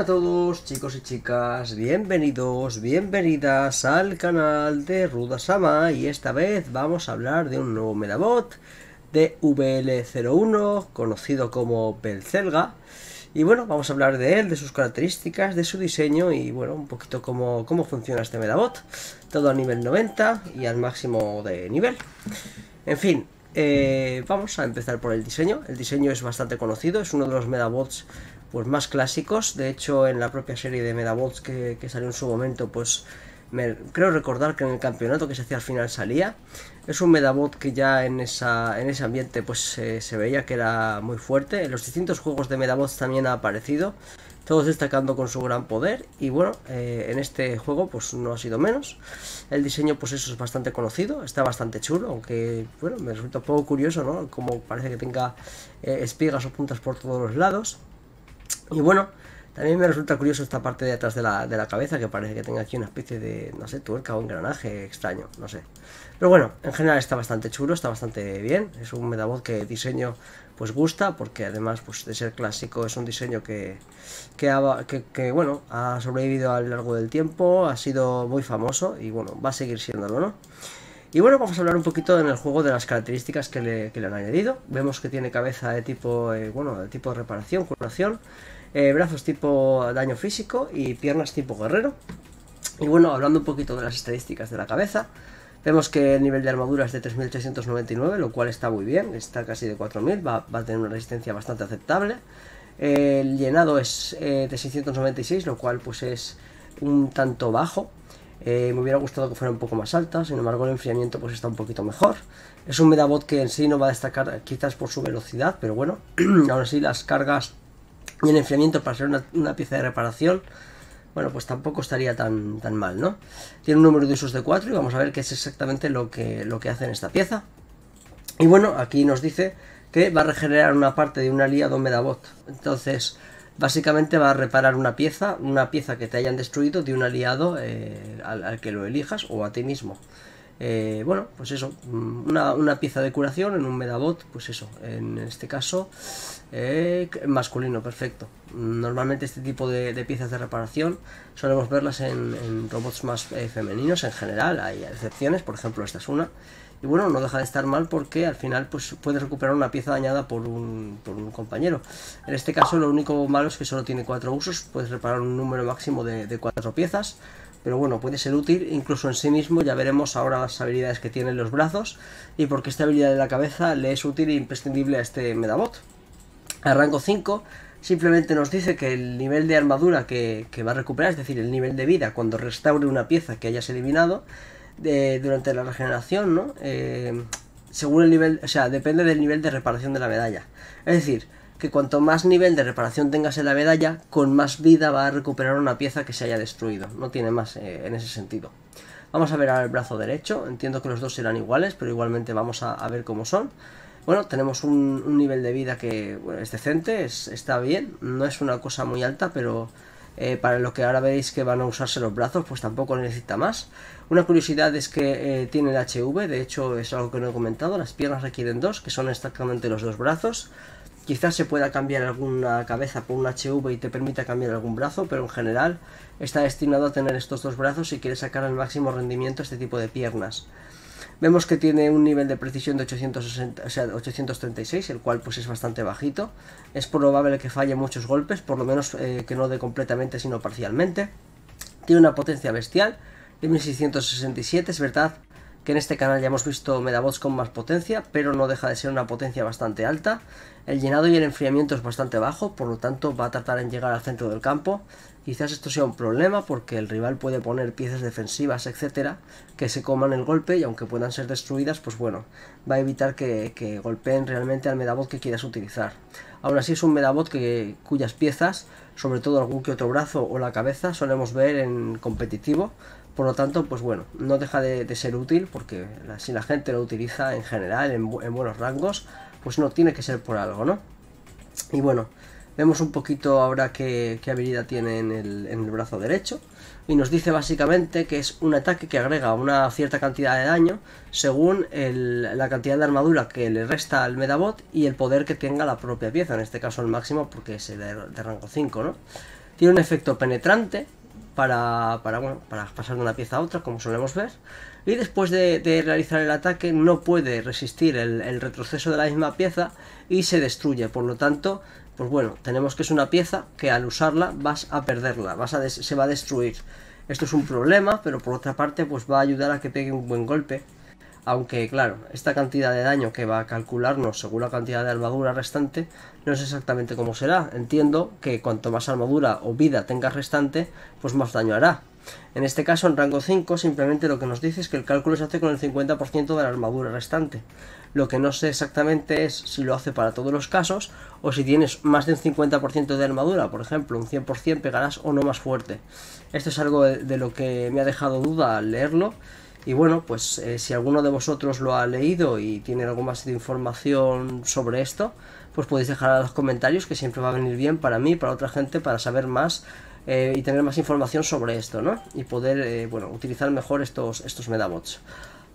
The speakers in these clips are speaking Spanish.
a todos chicos y chicas, bienvenidos, bienvenidas al canal de Rudasama y esta vez vamos a hablar de un nuevo Medabot de VL01, conocido como Belzelga y bueno, vamos a hablar de él, de sus características, de su diseño y bueno, un poquito cómo, cómo funciona este Medabot todo a nivel 90 y al máximo de nivel en fin, eh, vamos a empezar por el diseño. El diseño es bastante conocido, es uno de los Medabots pues más clásicos. De hecho, en la propia serie de Medabots que, que salió en su momento, pues me, creo recordar que en el campeonato que se hacía al final salía. Es un Medabot que ya en, esa, en ese ambiente pues se veía que era muy fuerte. En los distintos juegos de Medabots también ha aparecido, todos destacando con su gran poder. Y bueno, eh, en este juego pues no ha sido menos. El diseño pues eso es bastante conocido, está bastante chulo, aunque bueno, me resulta un poco curioso, ¿no? Como parece que tenga eh, espigas o puntas por todos los lados. Y bueno, también me resulta curioso esta parte de atrás de la, cabeza, que parece que tenga aquí una especie de, no sé, tuerca o engranaje extraño, no sé. Pero bueno, en general está bastante chulo, está bastante bien. Es un medavoz que diseño pues gusta, porque además pues de ser clásico es un diseño que, que, ha, bueno, ha sobrevivido a lo largo del tiempo, ha sido muy famoso y bueno, va a seguir siéndolo, ¿no? Y bueno, vamos a hablar un poquito en el juego de las características que le, han añadido. Vemos que tiene cabeza de tipo, eh, bueno, de tipo reparación, curación. Eh, brazos tipo daño físico y piernas tipo guerrero. Y bueno, hablando un poquito de las estadísticas de la cabeza, vemos que el nivel de armadura es de 3.399, lo cual está muy bien, está casi de 4.000, va, a tener una resistencia bastante aceptable. el llenado es eh, de 696, lo cual pues es un tanto bajo. Eh, me hubiera gustado que fuera un poco más alta, sin embargo el enfriamiento pues está un poquito mejor. Es un medabot que en sí no va a destacar quizás por su velocidad, pero bueno, aún así las cargas y el enfriamiento para ser una, pieza de reparación, bueno, pues tampoco estaría tan, mal, ¿no? Tiene un número de usos de 4 y vamos a ver qué es exactamente lo que, lo que hace en esta pieza. Y bueno, aquí nos dice que va a regenerar una parte de un aliado medabot. Entonces, básicamente va a reparar una pieza, una pieza que te hayan destruido de un aliado eh, al, al, que lo elijas o a ti mismo. Eh, bueno, pues eso, mm, una, pieza de curación en un Medabot, pues eso, en este caso, eh, masculino, perfecto. Normalmente este tipo de, piezas de reparación solemos verlas en, robots más eh, femeninos en general, hay excepciones, por ejemplo esta es una. Y bueno, no deja de estar mal porque al final pues puedes recuperar una pieza dañada por un, compañero. En este caso lo único malo es que solo tiene cuatro usos, puedes reparar un número máximo de, de cuatro piezas pero bueno, puede ser útil incluso en sí mismo, ya veremos ahora las habilidades que tienen los brazos y por esta habilidad de la cabeza le es útil e imprescindible a este Medabot. Al rango 5 simplemente nos dice que el nivel de armadura que, que, va a recuperar, es decir, el nivel de vida cuando restaure una pieza que hayas eliminado durante la regeneración, ¿no? Eh, según el nivel, o sea, depende del nivel de reparación de la medalla. Es decir, que cuanto más nivel de reparación tengas en la medalla, con más vida va a recuperar una pieza que se haya destruido. No tiene más eh, en ese sentido. Vamos a ver ahora el brazo derecho. Entiendo que los dos serán iguales, pero igualmente vamos a, ver cómo son. Bueno, tenemos un, nivel de vida que es decente, está bien. No es una cosa muy alta, pero eh, para lo que ahora veis que van a usarse los brazos, pues tampoco necesita más. Una curiosidad es que eh, tiene el HV, de hecho es algo que no he comentado. Las piernas requieren dos, que son exactamente los dos brazos. Quizás se pueda cambiar alguna cabeza por un HV y te permita cambiar algún brazo, pero en general está destinado a tener estos dos brazos si quieres sacar al máximo rendimiento este tipo de piernas. Vemos que tiene un nivel de precisión de 860, 836, el cual pues es bastante bajito. Es probable que falle muchos golpes, por lo menos eh, que no de completamente sino parcialmente. Tiene una potencia bestial de 1667, es verdad que en este canal ya hemos visto Medabots con más potencia, pero no deja de ser una potencia bastante alta. El llenado y el enfriamiento es bastante bajo, por lo tanto va a tardar en llegar al centro del campo. Quizás esto sea un problema porque el rival puede poner piezas defensivas, etcétera, que se coman el golpe y aunque puedan ser destruidas, pues bueno, va a evitar que, golpeen realmente al medabot que quieras utilizar. Aún así es un medabot que, cuyas piezas, sobre todo algún que otro brazo o la cabeza, solemos ver en competitivo, por lo tanto, pues bueno, no deja de, ser útil porque si la gente lo utiliza en general, en, buenos rangos, pues no tiene que ser por algo, ¿no? Y bueno, vemos un poquito ahora qué, habilidad tiene en el, brazo derecho y nos dice básicamente que es un ataque que agrega una cierta cantidad de daño según la cantidad de armadura que le resta al Medabot y el poder que tenga la propia pieza, en este caso el máximo porque es de, de rango 5, ¿no? Tiene un efecto penetrante para, para, bueno, para pasar de una pieza a otra, como solemos ver. Y después de, realizar el ataque no puede resistir el, retroceso de la misma pieza y se destruye. Por lo tanto, pues bueno, tenemos que es una pieza que al usarla vas a perderla, vas a se va a destruir. Esto es un problema, pero por otra parte pues va a ayudar a que pegue un buen golpe. Aunque, claro, esta cantidad de daño que va a calcularnos según la cantidad de armadura restante no es exactamente cómo será. Entiendo que cuanto más armadura o vida tengas restante, pues más daño hará. En este caso, en rango 5, simplemente lo que nos dice es que el cálculo se hace con el 50% de la armadura restante. Lo que no sé exactamente es si lo hace para todos los casos o si tienes más de un 50% de armadura, por ejemplo, un 100% pegarás o no más fuerte. Esto es algo de, de lo que me ha dejado duda al leerlo y bueno, pues eh, si alguno de vosotros lo ha leído y tiene algo más de información sobre esto, pues podéis dejar en los comentarios, que siempre va a venir bien para mí, para otra gente, para saber más eh, y tener más información sobre esto, ¿no? Y poder, eh, bueno, utilizar mejor estos, estos medabots.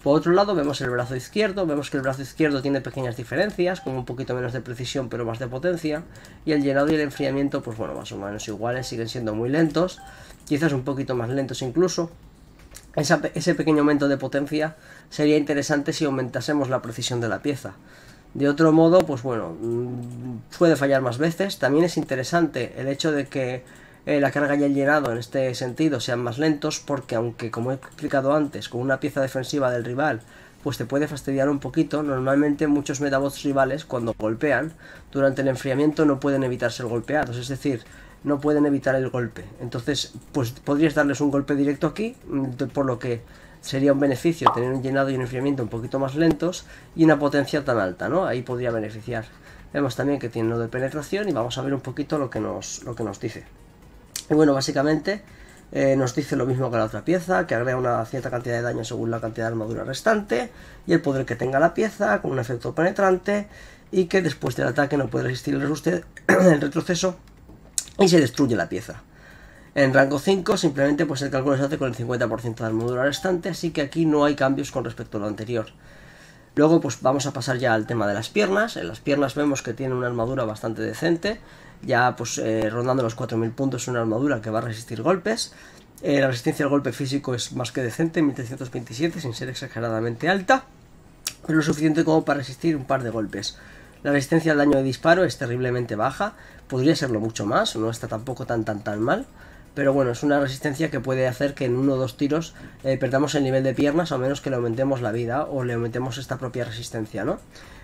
Por otro lado, vemos el brazo izquierdo, vemos que el brazo izquierdo tiene pequeñas diferencias, Con un poquito menos de precisión pero más de potencia, y el llenado y el enfriamiento, pues bueno, más o menos iguales, siguen siendo muy lentos, quizás un poquito más lentos incluso, ese pequeño aumento de potencia sería interesante si aumentásemos la precisión de la pieza. De otro modo, pues bueno, mm, puede fallar más veces. También es interesante el hecho de que eh, la carga y el llenado en este sentido sean más lentos, porque aunque, como he explicado antes, con una pieza defensiva del rival, pues te puede fastidiar un poquito, normalmente muchos metabots rivales, cuando golpean, durante el enfriamiento no pueden evitar ser golpeados, Es decir, no pueden evitar el golpe. Entonces, pues podrías darles un golpe directo aquí, mm, por lo que sería un beneficio tener un llenado y un enfriamiento un poquito más lentos y una potencia tan alta, ¿no? Ahí podría beneficiar. Vemos también que tiene lo de penetración y vamos a ver un poquito lo que nos, lo que nos dice. Y bueno, básicamente eh, nos dice lo mismo que la otra pieza, que agrega una cierta cantidad de daño según la cantidad de armadura restante y el poder que tenga la pieza con un efecto penetrante y que después del ataque no puede resistir usted el retroceso y se destruye la pieza. En rango 5 simplemente pues el cálculo se hace con el 50% de armadura restante, así que aquí no hay cambios con respecto a lo anterior. Luego pues vamos a pasar ya al tema de las piernas, en las piernas vemos que tiene una armadura bastante decente, ya pues eh, rondando los 4000 puntos una armadura que va a resistir golpes, eh, la resistencia al golpe físico es más que decente, 1327 sin ser exageradamente alta, pero lo suficiente como para resistir un par de golpes. La resistencia al daño de disparo es terriblemente baja, podría serlo mucho más, no está tampoco tan tan tan mal, pero bueno, es una resistencia que puede hacer que en uno o dos tiros eh, perdamos el nivel de piernas, a menos que le aumentemos la vida o le aumentemos esta propia resistencia, ¿no?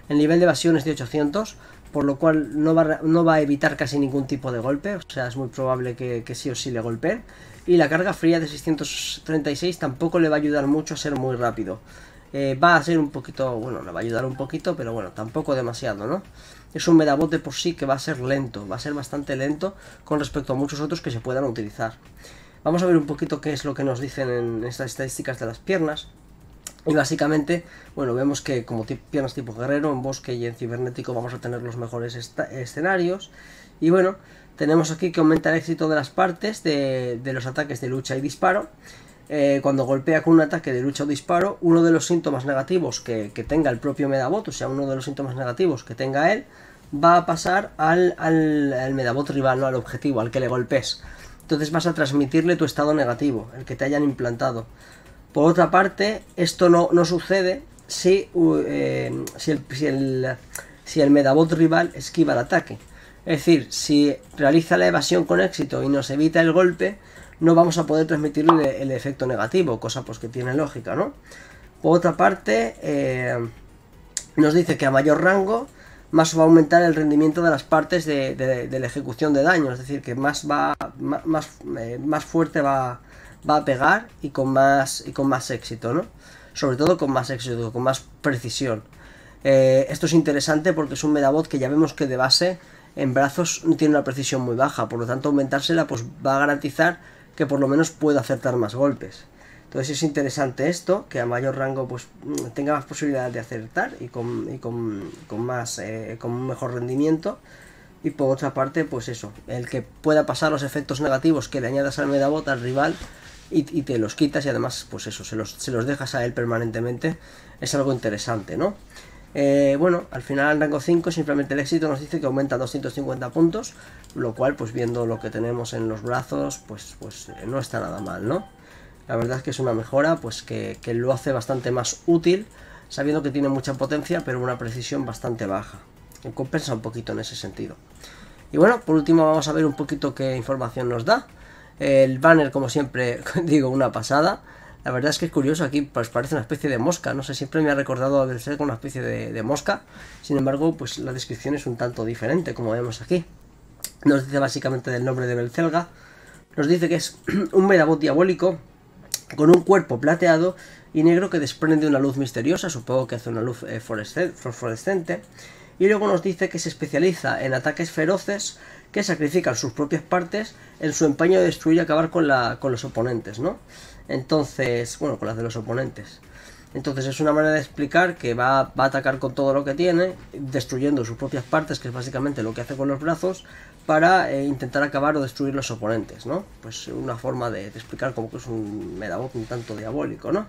El nivel de evasión es de 800, por lo cual no va, a evitar casi ningún tipo de golpe, o sea, es muy probable que, que sí o sí le golpee, Y la carga fría de 636 tampoco le va a ayudar mucho a ser muy rápido. Eh, va a ser un poquito, bueno, nos va a ayudar un poquito, pero bueno, tampoco demasiado, ¿no? Es un medabot por sí que va a ser lento, va a ser bastante lento con respecto a muchos otros que se puedan utilizar. Vamos a ver un poquito qué es lo que nos dicen en estas estadísticas de las piernas. Y básicamente, bueno, vemos que como piernas tipo guerrero, en bosque y en cibernético vamos a tener los mejores escenarios. Y bueno, tenemos aquí que aumenta el éxito de las partes de los ataques de lucha y disparo. Eh, cuando golpea con un ataque de lucha o disparo, uno de los síntomas negativos que, tenga el propio Medabot, o sea, uno de los síntomas negativos que tenga él, va a pasar al, al, Medabot rival, ¿no? al objetivo, al que le golpes. Entonces vas a transmitirle tu estado negativo, el que te hayan implantado. Por otra parte, esto no, sucede si, eh, si, el, si, el, si el Medabot rival esquiva el ataque. Es decir, si realiza la evasión con éxito y nos evita el golpe, no vamos a poder transmitirle el, efecto negativo, cosa pues que tiene lógica, ¿no? Por otra parte, eh, nos dice que a mayor rango, más va a aumentar el rendimiento de las partes de, la ejecución de daño, es decir, que más va eh, más, fuerte va, a pegar y con más y con más éxito, ¿no? Sobre todo con más éxito, con más precisión. Eh, esto es interesante porque es un medabot que ya vemos que de base en brazos tiene una precisión muy baja, por lo tanto aumentársela pues va a garantizar que por lo menos pueda acertar más golpes. Entonces es interesante esto, que a mayor rango pues mm, tenga más posibilidades de acertar y con, y con, más, eh, con un mejor rendimiento. Y por otra parte, pues eso, el que pueda pasar los efectos negativos que le añadas al medabot al rival y, te los quitas y además pues eso, se los, se los dejas a él permanentemente, es algo interesante, ¿no? Eh, bueno, al final rango 5 simplemente el éxito nos dice que aumenta 250 puntos, lo cual pues viendo lo que tenemos en los brazos pues, pues eh, no está nada mal, ¿no? La verdad es que es una mejora pues que, que lo hace bastante más útil sabiendo que tiene mucha potencia pero una precisión bastante baja. Que compensa un poquito en ese sentido. Y bueno, por último vamos a ver un poquito qué información nos da. El banner como siempre digo una pasada. La verdad es que es curioso, aquí pues parece una especie de mosca, no sé, siempre me ha recordado a del una especie de, mosca, sin embargo, pues la descripción es un tanto diferente, como vemos aquí. Nos dice básicamente del nombre de Belcelga, nos dice que es un medabot diabólico con un cuerpo plateado y negro que desprende una luz misteriosa, supongo que hace una luz eh, fosforescente, y luego nos dice que se especializa en ataques feroces que sacrifican sus propias partes en su empeño de destruir y acabar con, la, con los oponentes, ¿no? Entonces, bueno, con las de los oponentes. Entonces es una manera de explicar que va, a atacar con todo lo que tiene, destruyendo sus propias partes, que es básicamente lo que hace con los brazos, para eh, intentar acabar o destruir los oponentes, ¿no? Pues una forma de, explicar como que es un medavoz un tanto diabólico, ¿no?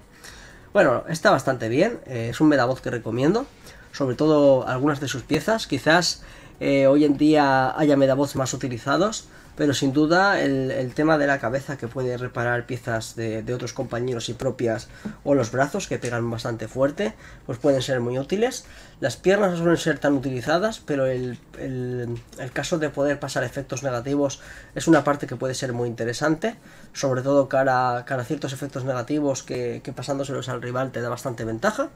Bueno, está bastante bien, eh, es un medavoz que recomiendo, sobre todo algunas de sus piezas, quizás eh, hoy en día haya medavoz más utilizados, pero sin duda el, tema de la cabeza que puede reparar piezas de, otros compañeros y propias o los brazos que pegan bastante fuerte pues pueden ser muy útiles las piernas no suelen ser tan utilizadas pero el, caso de poder pasar efectos negativos es una parte que puede ser muy interesante sobre todo cara, cara ciertos efectos negativos que, que pasándoselos al rival te da bastante ventaja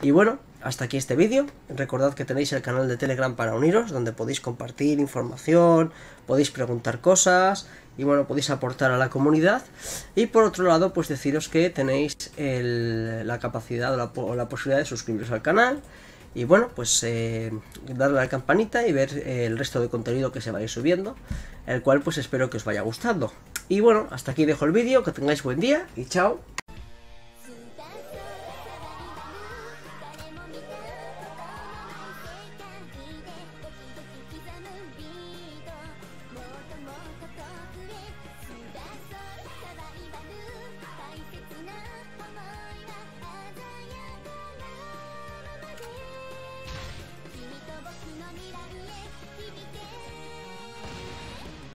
y bueno, hasta aquí este vídeo. Recordad que tenéis el canal de Telegram para uniros, donde podéis compartir información, podéis preguntar cosas y bueno, podéis aportar a la comunidad. Y por otro lado, pues deciros que tenéis la capacidad o la, posibilidad de suscribiros al canal. Y bueno, pues eh, darle a la campanita y ver eh, el resto de contenido que se vaya subiendo, el cual pues espero que os vaya gustando. Y bueno, hasta aquí dejo el vídeo, que tengáis buen día y chao.